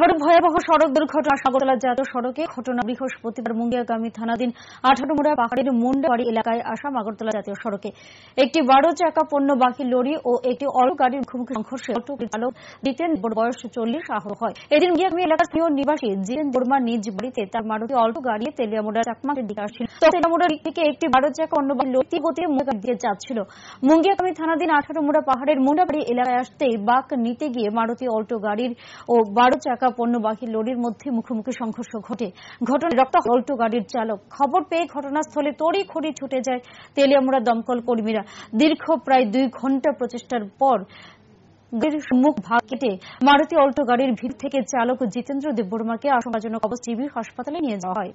আবারও ভয়াবহ সড়ক দুর্ঘটনা সাগরতলা জাতীয় সড়কে ঘটনা বৃহস্পতিবার মুঙ্গিয়াগামী থানাধীন আঠারো মোড়া পাহাড়ের মুন্ডাবাড়ি এলাকায় আসা মাগরতলা জাতীয় সড়কে একটি বারো চাকা পণ্য বাকি লরি ও একটি অল গাড়ির মুখোমুখি সংঘর্ষে চালক জিতেন বয়স চল্লিশ আহত হয় এদিন মুঙ্গিয়াগামী এলাকার স্থানীয় নিবাসী জিতেন বর্মা নিজ বাড়িতে তার মারুতি অল্প গাড়ি তেলিয়া মোড়া চাকমাকে দিকে আসছিল চালক খবর পেয়ে ঘটনাস্থলে তড়ি খড়ি ছুটে যায় তেলিয়ামোড়া দমকল কর্মীরা দীর্ঘ প্রায় দুই ঘন্টা প্রচেষ্টার পর মুখ ভাগ কেটে মারুতি অল্টো গাড়ির ভিড় থেকে চালক জিতেন্দ্র দেববর্মাকে আশঙ্কাজনক অবস্থায় হাসপাতালে নিয়ে যাওয়া হয়